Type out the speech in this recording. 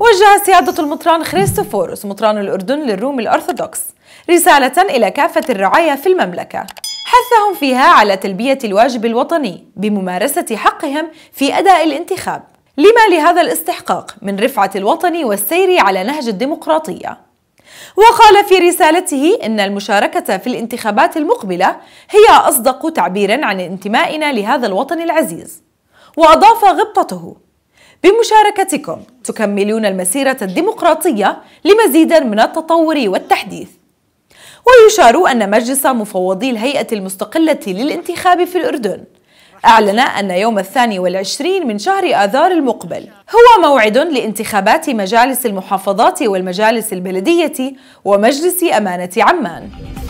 وجه سيادة المطران خريستوفوروس مطران الأردن للروم الأرثوذكس رسالة إلى كافة الرعاية في المملكة حثهم فيها على تلبية الواجب الوطني بممارسة حقهم في أداء الانتخاب لما لهذا الاستحقاق من رفعة الوطن والسير على نهج الديمقراطية وقال في رسالته إن المشاركة في الانتخابات المقبلة هي أصدق تعبير عن انتمائنا لهذا الوطن العزيز وأضاف غبطته بمشاركتكم تكملون المسيرة الديمقراطية لمزيد من التطور والتحديث ويشار أن مجلس مفوضي الهيئة المستقلة للانتخاب في الأردن أعلن أن يوم الثاني والعشرين من شهر آذار المقبل هو موعد لانتخابات مجالس المحافظات والمجالس البلدية ومجلس أمانة عمان